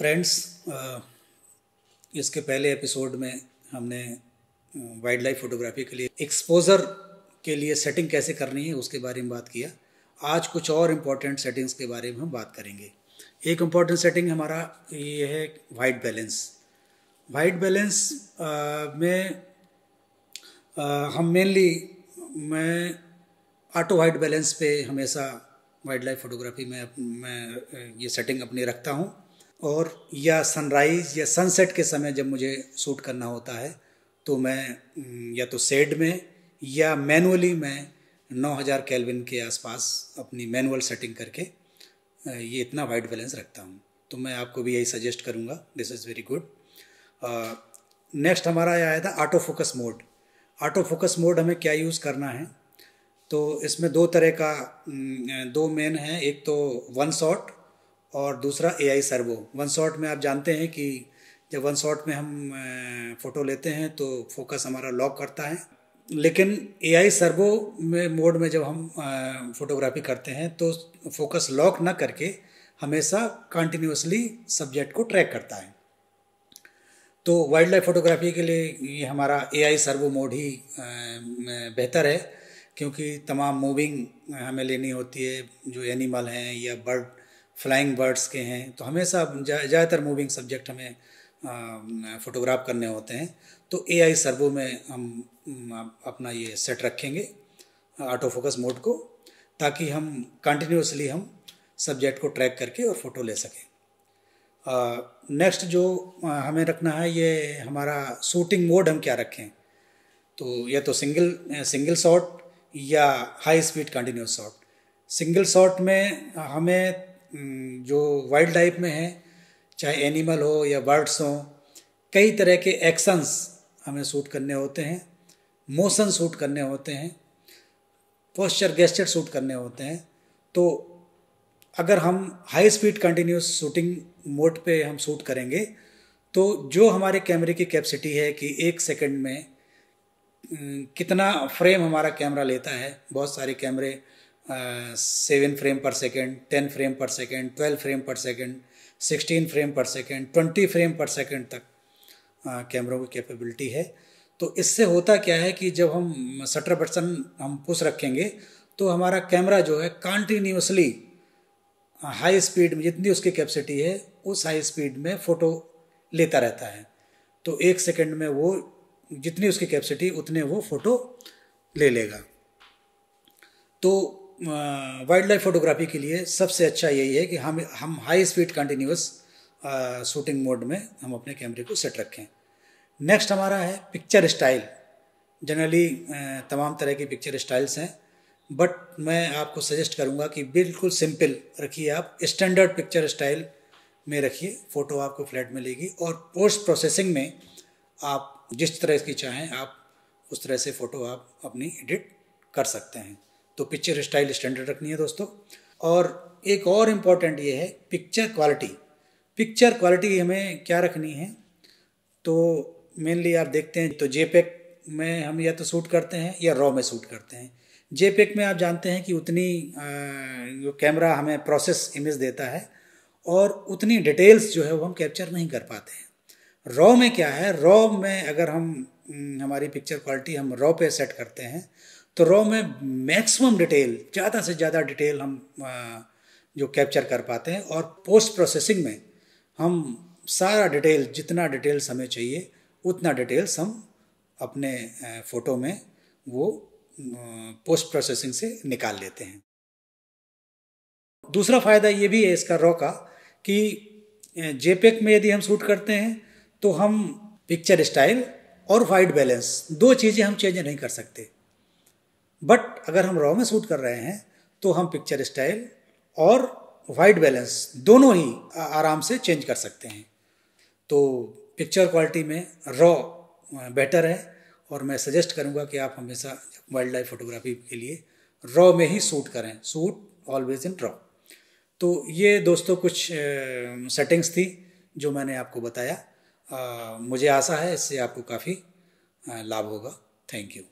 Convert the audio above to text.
friends इसके पहले episode में हमने वाइल्ड लाइफ फोटोग्राफी के लिए एक्सपोज़र के लिए सेटिंग कैसे करनी है उसके बारे में बात किया आज कुछ और इम्पोर्टेंट सेटिंग्स के बारे में हम बात करेंगे एक इम्पॉर्टेंट सेटिंग हमारा ये है वाइट बैलेंस वाइट बैलेंस में आ, हम मेनली मैं ऑटो वाइट बैलेंस पे हमेशा वाइल्ड लाइफ फोटोग्राफी में मैं ये सेटिंग अपनी रखता हूँ और या सनराइज़ या सनसेट के समय जब मुझे शूट करना होता है तो मैं या तो सेड में या मैनुअली मैं 9000 केल्विन के आसपास अपनी मैनुअल सेटिंग करके ये इतना वाइट बैलेंस रखता हूँ तो मैं आपको भी यही सजेस्ट करूँगा this is very good next हमारा आया था auto focus mode auto focus mode हमें क्या यूज़ करना है तो इसमें दो तरह का दो मेन है एक तो वन शॉट और दूसरा A I servo one shot में आप जानते हैं कि जब वन शॉट में हम फ़ोटो लेते हैं तो फोकस हमारा लॉक करता है लेकिन ए आई सर्वो में मोड में जब हम फोटोग्राफी करते हैं तो फोकस लॉक न करके हमेशा कंटिन्यूसली सब्जेक्ट को ट्रैक करता है तो वाइल्ड लाइफ फोटोग्राफी के लिए ये हमारा ए आई सर्वो मोड ही बेहतर है क्योंकि तमाम मूविंग हमें लेनी होती है जो एनिमल हैं या बर्ड फ्लाइंग बर्ड्स के हैं तो हमेशा ज़्यादातर मूविंग सब्जेक्ट हमें फ़ोटोग्राफ करने होते हैं तो एआई सर्वो में हम अपना ये सेट रखेंगे ऑटो फोकस मोड को ताकि हम कंटिन्यूसली हम सब्जेक्ट को ट्रैक करके और फ़ोटो ले सकें नेक्स्ट जो हमें रखना है ये हमारा शूटिंग मोड हम क्या रखें तो या तो सिंगल सिंगल शॉट या high speed continuous shot single shot में हमें हम्म, जो वाइल्ड लाइफ में है चाहे एनिमल हो या बर्ड्स हों कई तरह के एक्शंस हमें सूट करने होते हैं मोशन सूट करने होते हैं पोस्चर गेस्चर सूट करने होते हैं तो अगर हम high speed continuous shooting mode पे हम शूट करेंगे तो जो हमारे कैमरे की कैपेसिटी है कि एक सेकंड में हम्म, कितना फ्रेम हमारा कैमरा लेता है बहुत सारे कैमरे seven frame per second ten frame per second twelve frame per second sixteen frame per second twenty frame per second तक कैमरों की कैपेबिलिटी है तो इससे होता क्या है कि जब हम सटर बटन हम पुश रखेंगे तो हमारा कैमरा जो है कॉन्टीन्यूसली हाई स्पीड में जितनी उसकी कैपेसिटी है उस हाई स्पीड में फ़ोटो लेता रहता है तो एक सेकंड में वो जितनी उसकी कैपेसिटी उतने वो फ़ोटो ले लेगा तो वाइल्ड लाइफ फोटोग्राफी के लिए सबसे अच्छा यही है कि हम हम high speed continuous shooting mode में हम अपने कैमरे को सेट रखें नेक्स्ट हमारा है पिक्चर स्टाइल जनरली तमाम तरह की पिक्चर स्टाइल्स हैं बट मैं आपको सजेस्ट करूंगा कि बिल्कुल सिंपल रखिए आप स्टैंडर्ड पिक्चर स्टाइल में रखिए फ़ोटो आपको फ्लैट मिलेगी और पोस्ट प्रोसेसिंग में आप जिस तरह की चाहें आप उस तरह से फ़ोटो आप अपनी एडिट कर सकते हैं तो पिक्चर स्टाइल स्टैंडर्ड रखनी है दोस्तों और एक और इम्पॉर्टेंट ये है पिक्चर क्वालिटी पिक्चर क्वालिटी हमें क्या रखनी है तो मेनली आप देखते हैं तो जेपेक में हम या तो शूट करते हैं या रॉ में शूट करते हैं जेपेक में आप जानते हैं कि उतनी जो कैमरा हमें प्रोसेस इमेज देता है और उतनी डिटेल्स जो है वो हम कैप्चर नहीं कर पाते हैं रॉ में क्या है रॉ में अगर हम हमारी पिक्चर क्वालिटी हम रॉ पे सेट करते हैं तो रॉ में मैक्सिमम डिटेल ज़्यादा से ज़्यादा डिटेल हम जो कैप्चर कर पाते हैं और पोस्ट प्रोसेसिंग में हम सारा डिटेल जितना डिटेल्स हमें चाहिए उतना डिटेल्स हम अपने फ़ोटो में वो पोस्ट प्रोसेसिंग से निकाल लेते हैं दूसरा फ़ायदा ये भी है इसका रॉ का कि जेपेक में यदि हम शूट करते हैं तो हम पिक्चर स्टाइल और वाइट बैलेंस दो चीज़ें हम चेंज नहीं कर सकते बट अगर हम रॉ में शूट कर रहे हैं तो हम पिक्चर स्टाइल और वाइट बैलेंस दोनों ही आराम से चेंज कर सकते हैं तो पिक्चर क्वालिटी में रॉ बेटर है और मैं सजेस्ट करूंगा कि आप हमेशा वाइल्ड लाइफ फोटोग्राफी के लिए रॉ में ही शूट करें शूट ऑलवेज इन रॉ तो ये दोस्तों कुछ सेटिंग्स थी जो मैंने आपको बताया आ, मुझे आशा है इससे आपको काफ़ी लाभ होगा थैंक यू